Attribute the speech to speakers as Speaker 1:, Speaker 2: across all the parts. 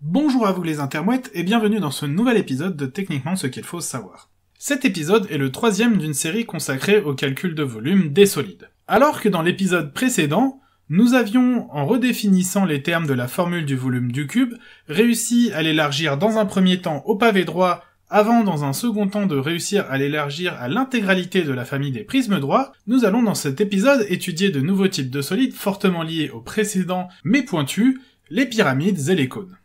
Speaker 1: Bonjour à vous les intermouettes et bienvenue dans ce nouvel épisode de Techniquement ce qu'il faut savoir. Cet épisode est le troisième d'une série consacrée au calcul de volume des solides. Alors que dans l'épisode précédent, nous avions, en redéfinissant les termes de la formule du volume du cube, réussi à l'élargir dans un premier temps au pavé droit avant dans un second temps de réussir à l'élargir à l'intégralité de la famille des prismes droits, nous allons dans cet épisode étudier de nouveaux types de solides fortement liés aux précédents mais pointus, les pyramides et les cônes.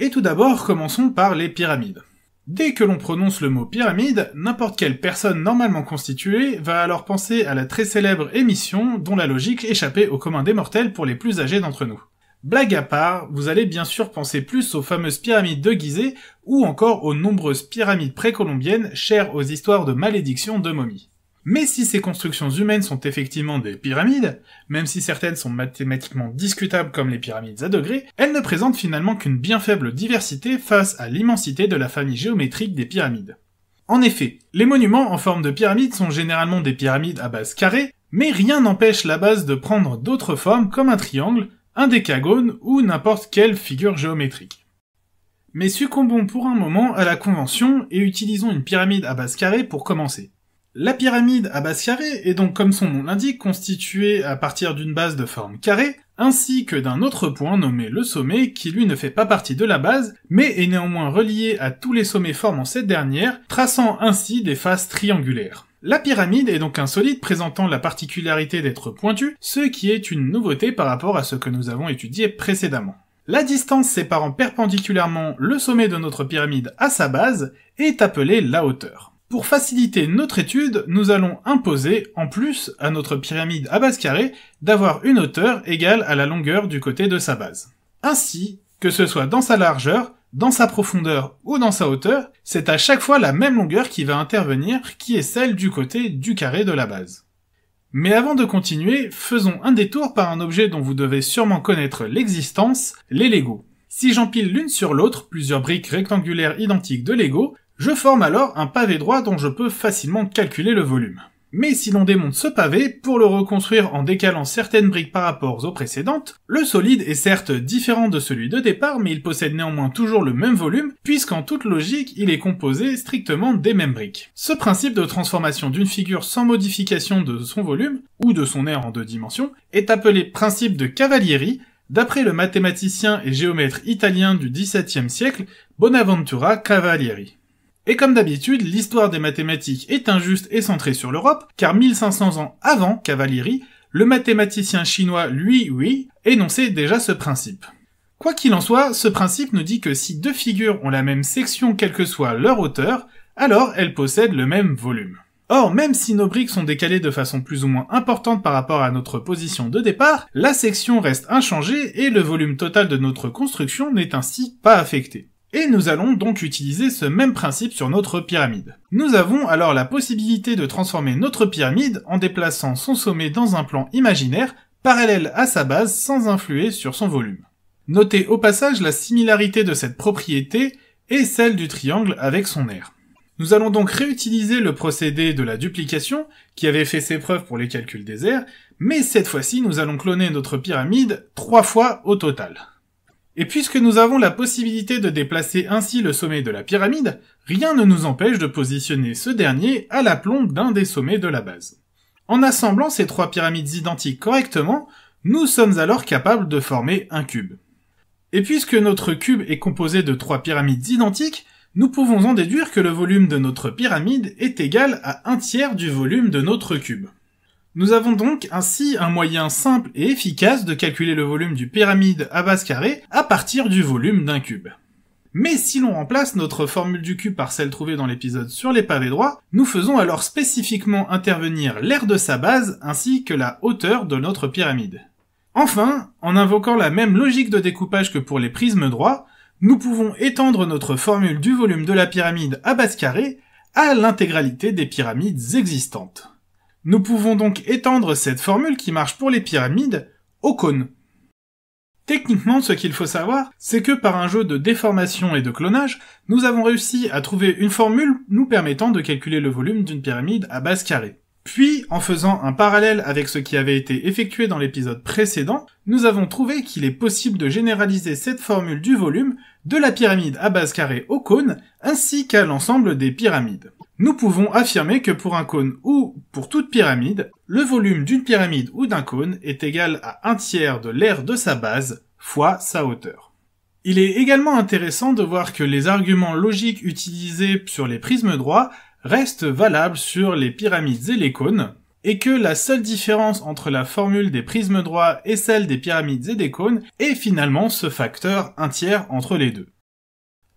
Speaker 1: Et tout d'abord, commençons par les pyramides. Dès que l'on prononce le mot pyramide, n'importe quelle personne normalement constituée va alors penser à la très célèbre émission dont la logique échappait au commun des mortels pour les plus âgés d'entre nous. Blague à part, vous allez bien sûr penser plus aux fameuses pyramides de Gizeh ou encore aux nombreuses pyramides précolombiennes chères aux histoires de malédiction de momies. Mais si ces constructions humaines sont effectivement des pyramides, même si certaines sont mathématiquement discutables comme les pyramides à degrés, elles ne présentent finalement qu'une bien faible diversité face à l'immensité de la famille géométrique des pyramides. En effet, les monuments en forme de pyramides sont généralement des pyramides à base carrée, mais rien n'empêche la base de prendre d'autres formes comme un triangle, un décagone ou n'importe quelle figure géométrique. Mais succombons pour un moment à la convention et utilisons une pyramide à base carrée pour commencer. La pyramide à base carrée est donc, comme son nom l'indique, constituée à partir d'une base de forme carrée, ainsi que d'un autre point nommé le sommet, qui lui ne fait pas partie de la base, mais est néanmoins relié à tous les sommets formant cette dernière, traçant ainsi des faces triangulaires. La pyramide est donc un solide présentant la particularité d'être pointu, ce qui est une nouveauté par rapport à ce que nous avons étudié précédemment. La distance séparant perpendiculairement le sommet de notre pyramide à sa base est appelée la hauteur. Pour faciliter notre étude, nous allons imposer, en plus, à notre pyramide à base carrée, d'avoir une hauteur égale à la longueur du côté de sa base. Ainsi, que ce soit dans sa largeur, dans sa profondeur ou dans sa hauteur, c'est à chaque fois la même longueur qui va intervenir, qui est celle du côté du carré de la base. Mais avant de continuer, faisons un détour par un objet dont vous devez sûrement connaître l'existence, les Lego. Si j'empile l'une sur l'autre plusieurs briques rectangulaires identiques de Lego, je forme alors un pavé droit dont je peux facilement calculer le volume. Mais si l'on démonte ce pavé, pour le reconstruire en décalant certaines briques par rapport aux précédentes, le solide est certes différent de celui de départ, mais il possède néanmoins toujours le même volume, puisqu'en toute logique, il est composé strictement des mêmes briques. Ce principe de transformation d'une figure sans modification de son volume, ou de son aire en deux dimensions, est appelé principe de Cavalieri, d'après le mathématicien et géomètre italien du XVIIe siècle, Bonaventura Cavalieri. Et comme d'habitude, l'histoire des mathématiques est injuste et centrée sur l'Europe, car 1500 ans avant Cavalieri, le mathématicien chinois Lui Hui énonçait déjà ce principe. Quoi qu'il en soit, ce principe nous dit que si deux figures ont la même section quelle que soit leur hauteur, alors elles possèdent le même volume. Or, même si nos briques sont décalées de façon plus ou moins importante par rapport à notre position de départ, la section reste inchangée et le volume total de notre construction n'est ainsi pas affecté. Et nous allons donc utiliser ce même principe sur notre pyramide. Nous avons alors la possibilité de transformer notre pyramide en déplaçant son sommet dans un plan imaginaire parallèle à sa base sans influer sur son volume. Notez au passage la similarité de cette propriété et celle du triangle avec son aire. Nous allons donc réutiliser le procédé de la duplication qui avait fait ses preuves pour les calculs des airs, mais cette fois-ci nous allons cloner notre pyramide trois fois au total. Et puisque nous avons la possibilité de déplacer ainsi le sommet de la pyramide, rien ne nous empêche de positionner ce dernier à la plombe d'un des sommets de la base. En assemblant ces trois pyramides identiques correctement, nous sommes alors capables de former un cube. Et puisque notre cube est composé de trois pyramides identiques, nous pouvons en déduire que le volume de notre pyramide est égal à un tiers du volume de notre cube. Nous avons donc ainsi un moyen simple et efficace de calculer le volume du pyramide à base carrée à partir du volume d'un cube. Mais si l'on remplace notre formule du cube par celle trouvée dans l'épisode sur les pavés droits, nous faisons alors spécifiquement intervenir l'aire de sa base ainsi que la hauteur de notre pyramide. Enfin, en invoquant la même logique de découpage que pour les prismes droits, nous pouvons étendre notre formule du volume de la pyramide à base carrée à l'intégralité des pyramides existantes. Nous pouvons donc étendre cette formule qui marche pour les pyramides au cône. Techniquement, ce qu'il faut savoir, c'est que par un jeu de déformation et de clonage, nous avons réussi à trouver une formule nous permettant de calculer le volume d'une pyramide à base carrée. Puis, en faisant un parallèle avec ce qui avait été effectué dans l'épisode précédent, nous avons trouvé qu'il est possible de généraliser cette formule du volume de la pyramide à base carrée au cône, ainsi qu'à l'ensemble des pyramides. Nous pouvons affirmer que pour un cône ou pour toute pyramide, le volume d'une pyramide ou d'un cône est égal à un tiers de l'aire de sa base fois sa hauteur. Il est également intéressant de voir que les arguments logiques utilisés sur les prismes droits reste valable sur les pyramides et les cônes, et que la seule différence entre la formule des prismes droits et celle des pyramides et des cônes est finalement ce facteur un tiers entre les deux.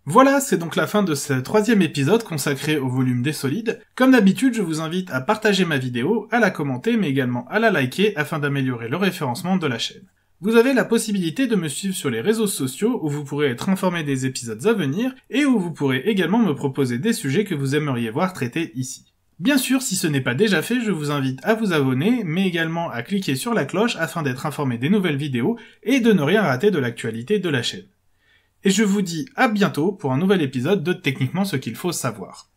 Speaker 1: Voilà, c'est donc la fin de ce troisième épisode consacré au volume des solides. Comme d'habitude, je vous invite à partager ma vidéo, à la commenter, mais également à la liker afin d'améliorer le référencement de la chaîne. Vous avez la possibilité de me suivre sur les réseaux sociaux où vous pourrez être informé des épisodes à venir et où vous pourrez également me proposer des sujets que vous aimeriez voir traités ici. Bien sûr, si ce n'est pas déjà fait, je vous invite à vous abonner, mais également à cliquer sur la cloche afin d'être informé des nouvelles vidéos et de ne rien rater de l'actualité de la chaîne. Et je vous dis à bientôt pour un nouvel épisode de Techniquement ce qu'il faut savoir.